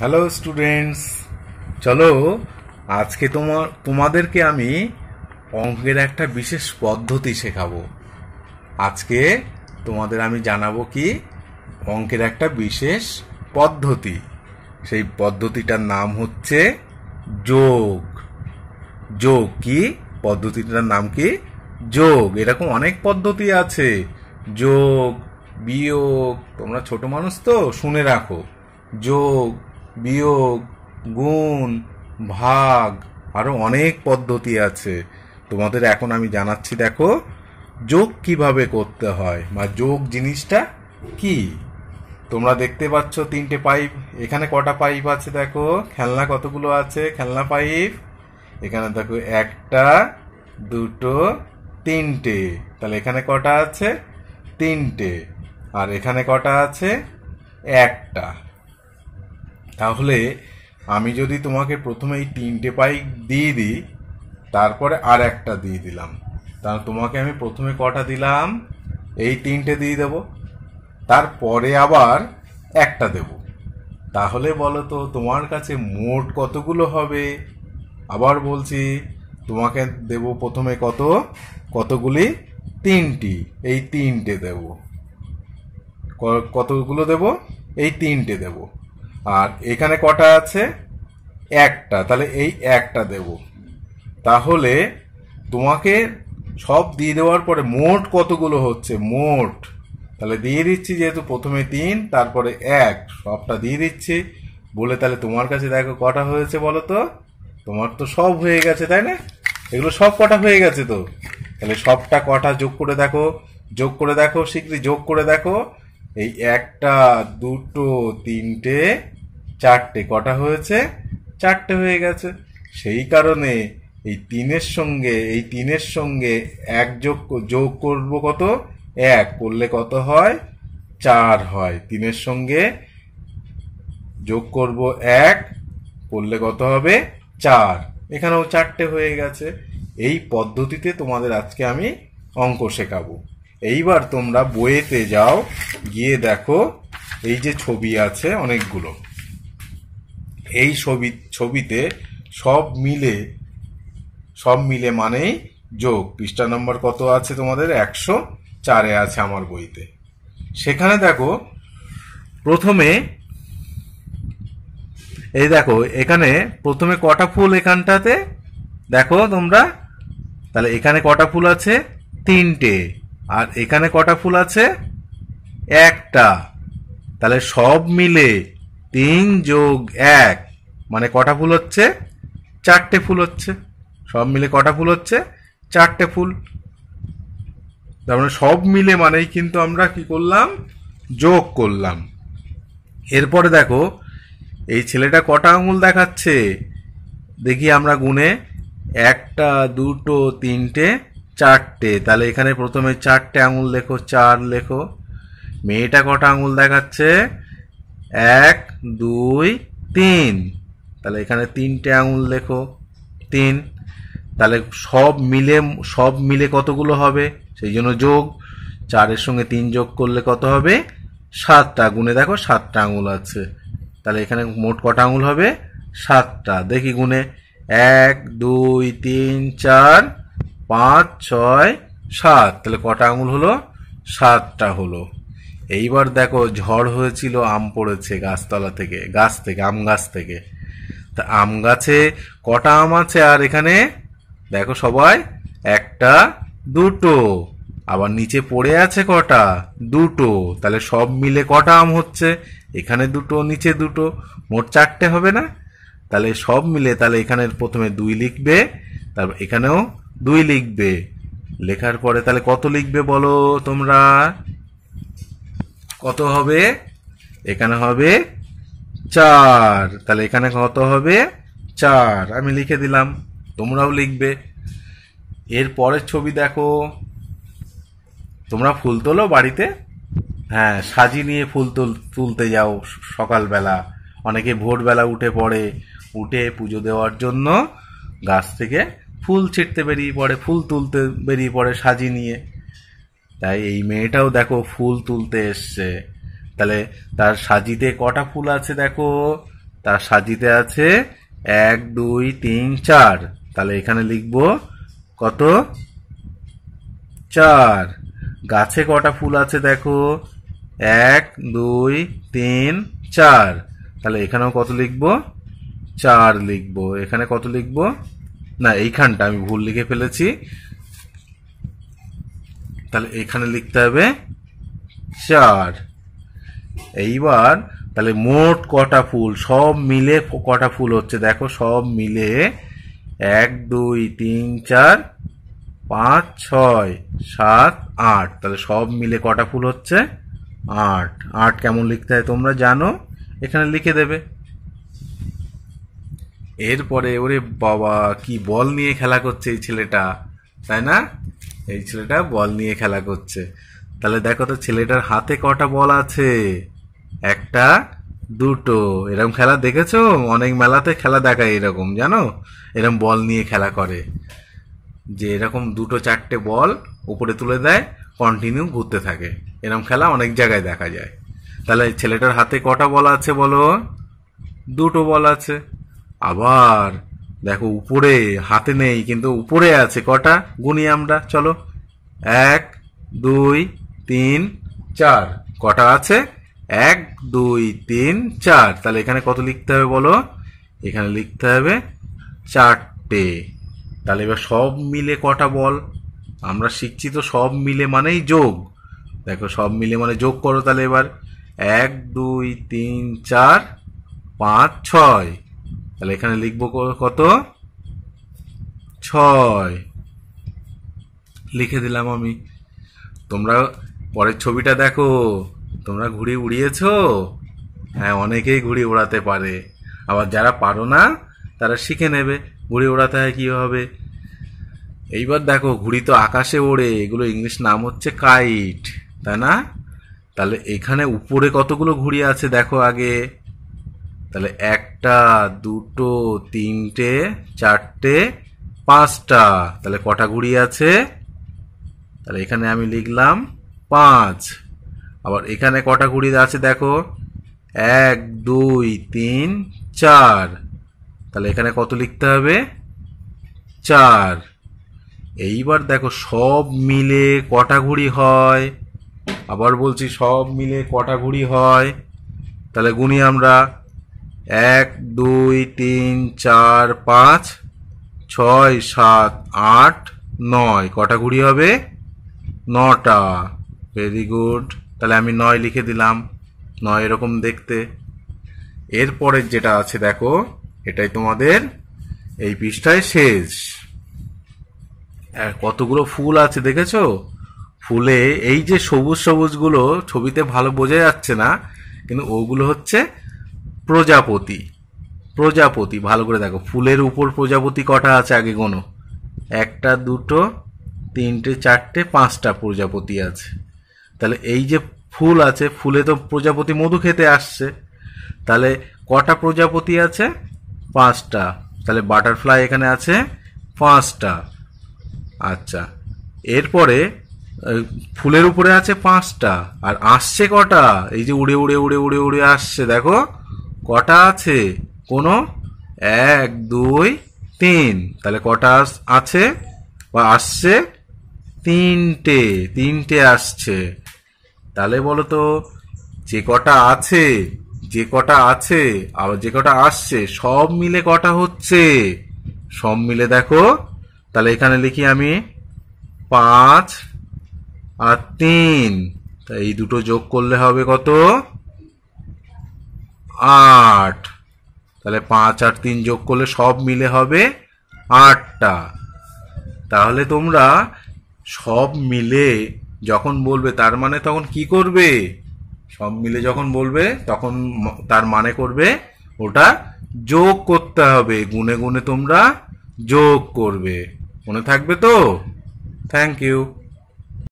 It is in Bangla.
হ্যালো স্টুডেন্টস চলো আজকে তোমার তোমাদেরকে আমি অঙ্কের একটা বিশেষ পদ্ধতি শেখাবো আজকে তোমাদের আমি জানাবো কি অঙ্কের একটা বিশেষ পদ্ধতি সেই পদ্ধতিটার নাম হচ্ছে যোগ যোগ কি পদ্ধতিটার নাম কি যোগ এরকম অনেক পদ্ধতি আছে যোগ বিয়োগ তোমরা ছোট মানুষ তো শুনে রাখো যোগ বিয়োগ গুণ ভাগ আরও অনেক পদ্ধতি আছে তোমাদের এখন আমি জানাচ্ছি দেখো যোগ কিভাবে করতে হয় বা যোগ জিনিসটা কি তোমরা দেখতে পাচ্ছ তিনটে পাইপ এখানে কটা পাইপ আছে দেখো খেলনা কতগুলো আছে খেলনা পাইপ এখানে দেখো একটা দুটো তিনটে তাহলে এখানে কটা আছে তিনটে আর এখানে কটা আছে একটা তাহলে আমি যদি তোমাকে প্রথমে এই তিনটে পাইপ দিয়ে দিই তারপরে আর একটা দিয়ে দিলাম তাহলে তোমাকে আমি প্রথমে কটা দিলাম এই তিনটে দিয়ে দেব তারপরে আবার একটা দেব তাহলে বলো তো তোমার কাছে মোট কতগুলো হবে আবার বলছি তোমাকে দেব প্রথমে কত কতগুলি তিনটি এই তিনটে দেব কতগুলো দেব এই তিনটে দেবো আর এখানে কটা আছে একটা তাহলে এই একটা দেব তাহলে তোমাকে সব দিয়ে দেওয়ার পরে মোট কতগুলো হচ্ছে মোট তাহলে দিয়ে দিচ্ছি যেহেতু প্রথমে তিন তারপরে এক সবটা দিয়ে দিচ্ছি বলে তাহলে তোমার কাছে দেখো কটা হয়েছে বলো তো তোমার তো সব হয়ে গেছে তাই না এগুলো সব কটা হয়ে গেছে তো তাহলে সবটা কটা যোগ করে দেখো যোগ করে দেখো শীঘ্রই যোগ করে দেখো এই একটা দুটো তিনটে চারটে কটা হয়েছে চারটে হয়ে গেছে সেই কারণে এই তিনের সঙ্গে এই তিনের সঙ্গে এক যোগ যোগ করব কত এক করলে কত হয় চার হয় তিনের সঙ্গে যোগ করব এক করলে কত হবে চার এখানেও চারটে হয়ে গেছে এই পদ্ধতিতে তোমাদের আজকে আমি অঙ্ক শেখাবো এইবার তোমরা বইয়েতে যাও গিয়ে দেখো এই যে ছবি আছে অনেকগুলো এই ছবি ছবিতে সব মিলে সব মিলে মানেই যোগ পৃষ্ঠা নম্বর কত আছে তোমাদের একশো চারে আছে আমার বইতে সেখানে দেখো প্রথমে এই দেখো এখানে প্রথমে কটা ফুল এখানটাতে দেখো তোমরা তাহলে এখানে কটা ফুল আছে তিনটে আর এখানে কটা ফুল আছে একটা তাহলে সব মিলে তিন যোগ এক মানে কটা ফুল হচ্ছে চারটে ফুল হচ্ছে সব মিলে কটা ফুল হচ্ছে চারটে ফুল তার মানে সব মিলে মানেই কিন্তু আমরা কি করলাম যোগ করলাম এরপরে দেখো এই ছেলেটা কটা আঙুল দেখাচ্ছে দেখি আমরা গুনে একটা দুটো তিনটে চারটে তাহলে এখানে প্রথমে চারটে আঙুল লেখো চার লেখো মেয়েটা কটা আঙুল দেখাচ্ছে এক দুই তিন তাহলে এখানে তিনটে আঙুল লেখো তিন তাহলে সব মিলে সব মিলে কতগুলো হবে সেই জন্য যোগ চারের সঙ্গে তিন যোগ করলে কত হবে সাতটা গুনে দেখো সাতটা আঙুল আছে তাহলে এখানে মোট কটা আঙুল হবে সাতটা দেখি গুনে এক দুই তিন চার পাঁচ ছয় সাত তাহলে কটা আঙুল হলো সাতটা হলো এইবার দেখো ঝড় হয়েছিল আম পড়েছে গাছতলা থেকে গাছ থেকে আম গাছ থেকে তা আম গাছে কটা আম আছে আর এখানে দেখো সবাই একটা দুটো আবার নিচে পড়ে আছে কটা দুটো তাহলে সব মিলে কটা আম হচ্ছে এখানে দুটো নিচে দুটো মোট চারটে হবে না তাহলে সব মিলে তাহলে এখানে প্রথমে দুই লিখবে তারপর এখানেও দুই লিখবে লেখার পরে তাহলে কত লিখবে বলো তোমরা কত হবে এখানে হবে চার তাহলে এখানে কত হবে চার আমি লিখে দিলাম তোমরাও লিখবে এর পরের ছবি দেখো তোমরা ফুল তোলো বাড়িতে হ্যাঁ সাজি নিয়ে ফুল তুল তুলতে যাও সকালবেলা অনেকে ভোরবেলা উঠে পড়ে উঠে পুজো দেওয়ার জন্য গাছ থেকে ফুল ছিটতে বেরিয়ে পড়ে ফুল তুলতে বেরিয়ে পড়ে সাজি নিয়ে তাই এই মেয়েটাও দেখো ফুল তুলতে এসছে তাহলে তার সাজিতে কটা ফুল আছে দেখো তার সাজিতে আছে এক দুই তিন চার তাহলে এখানে লিখব কত চার গাছে কটা ফুল আছে দেখো এক দুই তিন চার তাহলে এখানেও কত লিখব চার লিখব এখানে কত লিখব না এইখানটা আমি ভুল লিখে ফেলেছি তাহলে এখানে লিখতে হবে চার এইবার তাহলে মোট কটা ফুল সব মিলে কটা ফুল হচ্ছে দেখো সব মিলে এক দুই তিন চার পাঁচ ছয় সাত আট তাহলে সব মিলে কটা ফুল হচ্ছে আট আট কেমন লিখতে হয় তোমরা জানো এখানে লিখে দেবে এরপরে ওরে বাবা কি বল নিয়ে খেলা করছে এই ছেলেটা তাই না এই ছেলেটা বল নিয়ে খেলা করছে তাহলে দেখো তো ছেলেটার হাতে কটা বল আছে একটা দুটো এরকম খেলা দেখেছো অনেক মেলাতে খেলা দেখায় এরকম জানো এরকম বল নিয়ে খেলা করে যে এরকম দুটো চারটে বল উপরে তুলে দেয় কন্টিনিউ ঘুরতে থাকে এরকম খেলা অনেক জায়গায় দেখা যায় তাহলে ছেলেটার হাতে কটা বল আছে বলো দুটো বল আছে আবার দেখো উপরে হাতে নেই কিন্তু উপরে আছে কটা গুনি আমরা চলো এক দুই তিন চার কটা আছে এক দুই তিন চার তাহলে এখানে কত লিখতে হবে বলো এখানে লিখতে হবে চারটে তাহলে এবার সব মিলে কটা বল আমরা শিখছি তো সব মিলে মানেই যোগ দেখো সব মিলে মানে যোগ করো তাহলে এবার এক দুই তিন চার পাঁচ ছয় তাহলে এখানে লিখব কত ছয় লিখে দিলাম আমি তোমরা পরের ছবিটা দেখো তোমরা ঘুড়ি উড়িয়েছ হ্যাঁ অনেকেই ঘুড়ি উড়াতে পারে আবার যারা পারো না তারা শিখে নেবে ঘুড়ি ওড়াতে হয় হবে এইবার দেখো ঘুড়ি তো আকাশে ওড়ে এগুলো ইংলিশ নাম হচ্ছে কাইট তাই না তাহলে এখানে উপরে কতগুলো ঘুড়ি আছে দেখো আগে তাহলে একটা দুটো তিনটে চারটে পাঁচটা তাহলে কটা ঘুড়ি আছে তাহলে এখানে আমি লিখলাম পাঁচ আবার এখানে কটা কুড়ি আছে দেখো এক দুই তিন চার তাহলে এখানে কত লিখতে হবে চার এইবার দেখো সব মিলে কটা ঘুড়ি হয় আবার বলছি সব মিলে কটা ঘুড়ি হয় তাহলে গুনি আমরা এক দুই তিন চার পাঁচ ছয় সাত আট নয় কটা ঘুড়ি হবে নটা ভেরি গুড তাহলে আমি নয় লিখে দিলাম নয় এরকম দেখতে এরপরের যেটা আছে দেখো এটাই তোমাদের এই পৃষ্ঠায় শেষ কতগুলো ফুল আছে দেখেছো ফুলে এই যে সবুজ সবুজগুলো ছবিতে ভালো বোঝা যাচ্ছে না কিন্তু ওগুলো হচ্ছে প্রজাপতি প্রজাপতি ভালো করে দেখো ফুলের উপর প্রজাপতি কটা আছে আগে কোনো একটা দুটো তিনটে চারটে পাঁচটা প্রজাপতি আছে তাহলে এই যে ফুল আছে ফুলে তো প্রজাপতি মধু খেতে আসছে তাহলে কটা প্রজাপতি আছে পাঁচটা তাহলে বাটারফ্লাই এখানে আছে পাঁচটা আচ্ছা এরপরে ফুলের উপরে আছে পাঁচটা আর আসছে কটা এই যে উড়ে উড়ে উড়ে উড়ে উড়ে আসছে দেখো কটা আছে কোনো এক দুই তিন তাহলে কটা আছে বা আসছে তিনটে তিনটে আসছে তাহলে বলো তো যে কটা আছে যে কটা আছে আর যে কটা আসছে সব মিলে কটা হচ্ছে সব মিলে দেখো তাহলে এখানে লিখি আমি পাঁচ আর তিন তা এই দুটো যোগ করলে হবে কত আট তাহলে পাঁচ আর তিন যোগ করলে সব মিলে হবে আটটা তাহলে তোমরা সব মিলে যখন বলবে তার মানে তখন কি করবে সব মিলে যখন বলবে তখন তার মানে করবে ওটা যোগ করতে হবে গুনে গুনে তোমরা যোগ করবে মনে থাকবে তো থ্যাংক ইউ